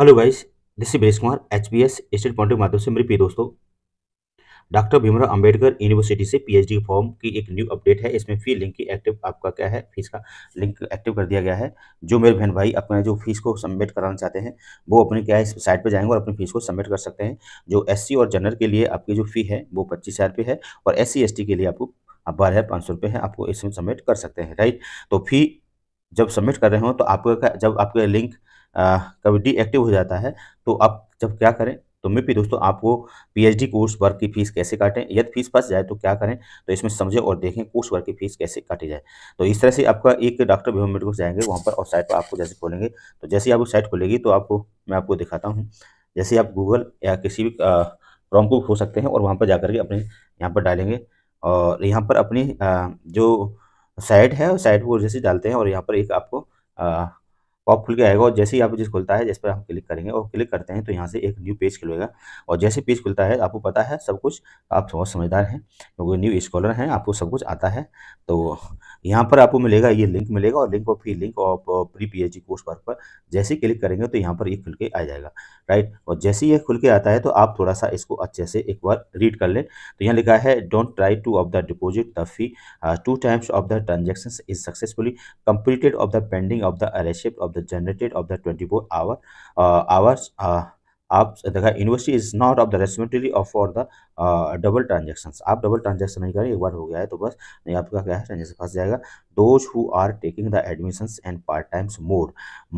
hello guys this बेश Kumar H P S state point के माध्यम से मेरे प्रिय दोस्तों डॉक्टर भीमराव अंबेडकर यूनिवर्सिटी से पीएचडी फॉर्म की एक न्यू अपडेट है इसमें फी लिंक की एक्टिव आपका क्या है फीस का लिंक एक्टिव कर दिया गया है जो मेरे बहन भाई अपने जो फीस को सबमिट कराना चाहते हैं वो अपने क्या है साइट पर जाएंगे और अपनी फीस को सबमिट कर सकते हैं जो एस और जनरल के लिए आपकी जो फी है वो पच्चीस हज़ार है और एस सी के लिए आपको बारह हज़ार पाँच सौ रुपये है आपको इसमें सबमिट कर सकते हैं राइट तो फी जब सबमिट कर रहे हो तो आपका जब आपके लिंक कभी डीएक्टिव हो जाता है तो आप जब क्या करें तो मैं भी दोस्तों आपको पीएचडी कोर्स वर्क की फीस कैसे काटें यदि फीस फंस जाए तो क्या करें तो इसमें समझें और देखें कोर्स वर्क की फीस कैसे काटी जाए तो इस तरह से आपका एक डॉक्टर भीम मेडिकल जाएंगे वहाँ पर और साइट पर आपको जैसे खोलेंगे तो जैसे आप साइट खोलेगी तो आपको मैं आपको दिखाता हूँ जैसे आप गूगल या किसी भी प्रॉम को खो सकते हैं और वहाँ पर जाकर के अपने यहाँ पर डालेंगे और यहाँ पर अपनी जो साइट है साइट को जैसे डालते हैं और यहाँ पर एक आपको पॉप खुल के आएगा और जैसे ही आप जिस खुलता है जिस पर हम क्लिक करेंगे और क्लिक करते हैं तो यहाँ से एक न्यू पेज खुलेगा और जैसे पेज खुलता है आपको पता है सब कुछ आप बहुत समझदार हैं क्योंकि न्यू स्कॉलर हैं आपको सब कुछ आता है तो यहाँ पर आपको मिलेगा ये लिंक मिलेगा और लिंक और फी लिंक और pre P H course work पर जैसे ही क्लिक करेंगे तो यहाँ पर ये खुल के आ जाएगा राइट और जैसे ही ये खुल के आता है तो आप थोड़ा सा इसको अच्छे से एक बार रीड कर लें तो यहाँ लिखा है don't try to of the deposit the fee two times of the transaction is successfully completed of the pending of the अरेशिप of the generated of the 24 hour uh, hours uh, आप देखा university is not of the responsibility of for the double transaction आप double transaction नहीं करें एक बार हो गया है तो बस नहीं आपका क्या है ट्रांजेक्शन फंस जाएगा those who are taking the admission and part times mode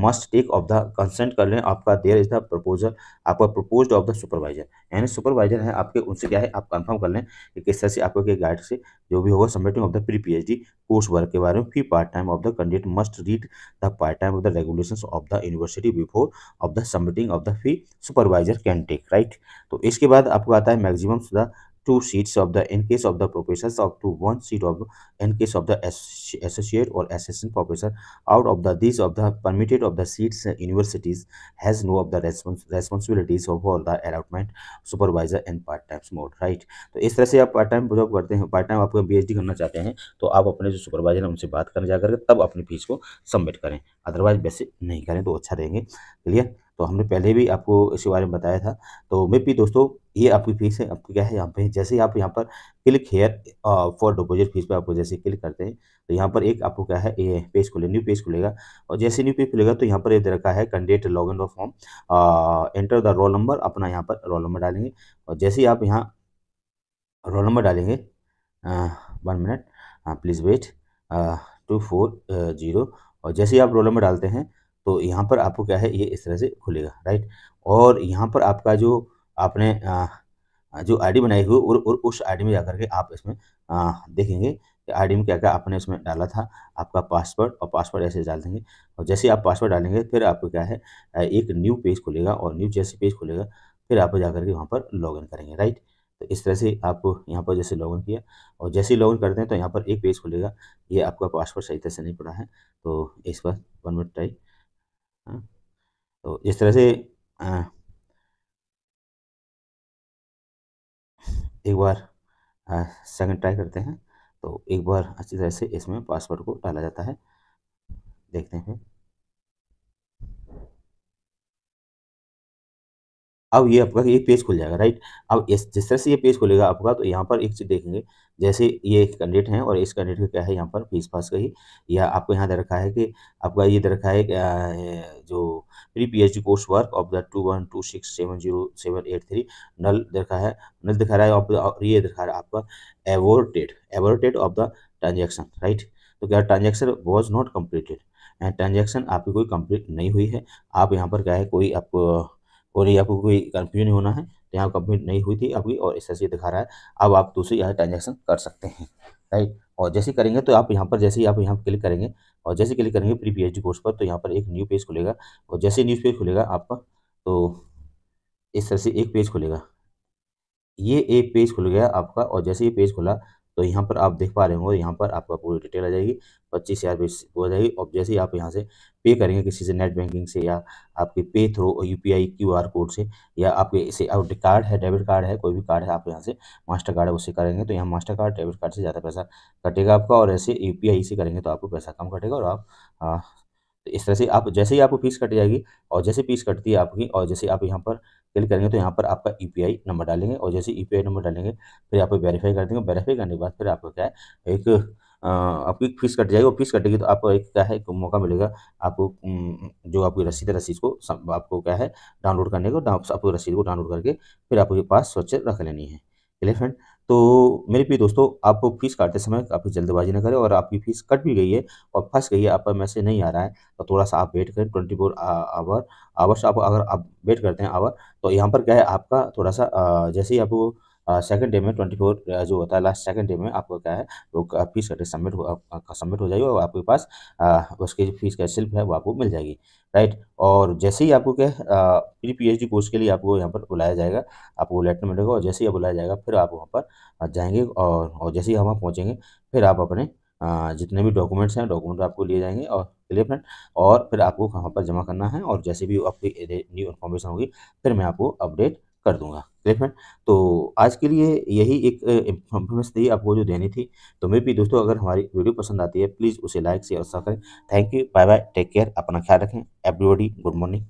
must take of the consent कर लें आपका देयर इज द प्रपोजल आपका प्रपोज ऑफ द सुपरवाइजर यानी सुपरवाइजर है आपके उनसे क्या है आप कन्फर्म कर लें कि किस तरह से आपके गाइड से जो भी होगा submitting of the pre P H D course work के बारे में फिर part time of the candidate must read the part time of the regulation of the university before of the submitting of the fee super supervisor can take right तो इसके बाद आपको आता है maximum the two seats of the in case of the professor of two one seat of in case of the associate और assistant professor out of the this of the permitted of the seats universities has no of the responsibilities of all the allotment supervisor in part time mode right तो इस तरह से आप part time job करते हैं part time आपको B H D करना चाहते हैं तो आप अपने जो सुपरवाइजर हैं उनसे बात करने जाकर तब अपनी फीस को सबमिट करें अदरवाइज वैसे नहीं करें तो अच्छा रहेंगे क्लियर तो हमने पहले भी आपको इसके बारे में बताया था तो मे पी दोस्तों ये आपकी फीस है आपको क्या है यहाँ पे जैसे ही आप यहाँ पर click here for deposit fees पे आपको जैसे क्लिक करते हैं तो यहाँ पर एक आपको क्या है ये पेज खुले न्यू पेज खुलेगा और जैसे न्यू पेज खुलेगा तो यहाँ पर ये दे रखा है candidate log in form enter the roll number अपना यहाँ पर रोल नंबर डालेंगे और जैसे ही आप यहाँ रोल नंबर डालेंगे one minute please wait two four zero और जैसे ही आप रोल नंबर डालते हैं तो यहाँ पर आपको क्या है ये इस तरह से खुलेगा राइट और यहाँ पर आपका जो आपने आ, जो आईडी बनाई हुई और, और उस आईडी में जाकर के आप इसमें आ, देखेंगे कि आईडी में क्या क्या आपने उसमें डाला था आपका पासवर्ड और पासवर्ड ऐसे डाल देंगे और जैसे आप पासवर्ड डालेंगे फिर आपको क्या है एक न्यू पेज खुलेगा और न्यू जैसे पेज खुलेगा फिर आप जाकर के वहाँ पर लॉगिन करेंगे राइट तो इस तरह से आप यहाँ पर जैसे लॉगिन किया और जैसे ही लॉगिन करते हैं तो यहाँ पर एक पेज खुलेगा ये आपका पासवर्ड सही तरह से नहीं पड़ा है तो इस पर वन मिनट टाइम तो इस तरह से एक बार सेकंड ट्राई करते हैं तो एक बार अच्छी तरह से इसमें पासवर्ड को डाला जाता है देखते हैं अब ये आपका ये पेज खुल जाएगा राइट अब इस जिस तरह से ये पेज खुलेगा आपका तो यहाँ पर एक चीज़ देखेंगे जैसे ये एक कैंडिडेट हैं और इस कैंडिडेट का क्या है यहाँ पर फीस पास का ही या आपको यहाँ दे रखा है कि आपका ये दे रखा है जो pre P H D course work of the two one two six seven zero seven eight three null देखा है नल दिखा रहा है और ये दिखा रहा है आपका aborted aborted of the transaction right तो क्या transaction was not completed and transaction आपकी कोई कंप्लीट नहीं हुई है आप यहाँ पर क्या है कोई आपको और ये आपको कोई कन्फ्यूजन होना है तो यहाँ कंप्लीट नहीं हुई थी आपकी और इस तरह से दिखा रहा है अब आप दूसरी यहाँ ट्रांजेक्शन कर सकते हैं राइट और जैसे करेंगे तो आप यहाँ पर जैसे ही आप यहाँ क्लिक करेंगे और जैसे क्लिक करेंगे प्री पी कोर्स पर तो यहाँ पर एक न्यू पेज खुलेगा और जैसे न्यू पेज खुलेगा आपका तो इस तरह से एक पेज खुलेगा ये एक पेज खुल गया आपका और जैसे ये पेज खुला तो यहाँ पर आप देख पा रहे होंगे यहाँ पर आपका पूरी डिटेल आ जाएगी पच्चीस हज़ार हो जाएगी और जैसे ही आप यहाँ से पे करेंगे किसी से नेट बैंकिंग से या आपके pay through U P I Q R code से या आपके इसे आप कार्ड है डेबिट कार्ड है कोई भी कार्ड है आप यहाँ से मास्टर कार्ड है उससे करेंगे तो यहाँ मास्टर कार्ड डेबिट कार्ड से ज़्यादा पैसा कटेगा आपका और ऐसे यू पी आई से करेंगे तो आपको पैसा कम कटेगा और आप हाँ, तो इस तरह से आप जैसे ही आपको फीस कट जाएगी और जैसे फीस कटती है आपकी और जैसे आप यहाँ पर क्लिक करेंगे तो यहाँ पर आपका आई e नंबर डालेंगे और जैसे आई e नंबर डालेंगे फिर आप वेरीफाई कर देंगे वेरीफाई करने के बाद फिर आपको क्या है एक आपकी फीस कट जाएगी और फीस कटेगी तो आपको एक क्या है एक मौका मिलेगा आपको जो आपकी रसीद है रसीद को आपको क्या है डाउनलोड करने को आपको रसीद को डाउनलोड करके फिर आपके पास स्वच्छ रख लेनी है क्लियर फ्रेंड तो मेरे प्रिय दोस्तों आपको फीस काटते समय काफ़ी जल्दबाजी ना करें और आपकी फ़ीस कट भी गई है और फंस गई है आपका मैसेज नहीं आ रहा है तो थोड़ा सा आप वेट करें ट्वेंटी फोर आवर आवर्स आप अगर आप वेट करते हैं आवर तो यहाँ पर क्या है आपका थोड़ा सा जैसे ही आपको सेकंड डे में ट्वेंटी फोर जो होता है लास्ट सेकंड डे में आपको क्या है वो फीस कटे सबमिट हो सबमिट हो जाएगी और आपके पास उसकी जो फीस का सिल्प है वो आपको मिल जाएगी राइट और जैसे ही आपको क्या प्री पीएचडी कोर्स के लिए आपको यहाँ पर बुलाया जाएगा आपको लेटर मिलेगा और जैसे ही बुलाया जाएगा फिर आप वहाँ पर जाएंगे और, और जैसे ही हम वहाँ पहुँचेंगे फिर आप अपने जितने भी डॉक्यूमेंट्स हैं डॉक्यूमेंट आपको लिए जाएंगे और क्लियर फ्रेंड और फिर आपको वहाँ पर जमा करना है और जैसे भी आपकी न्यू इन्फॉर्मेशन होगी फिर मैं आपको अपडेट कर दूंगा फ्रेंड तो आज के लिए यही एक इन्फॉर्मेशन थी आपको जो देनी थी तो मे भी दोस्तों अगर हमारी वीडियो पसंद आती है प्लीज़ उसे लाइक शेयर और करें thank you bye bye take care अपना ख्याल रखें एवरीबॉडी गुड मॉर्निंग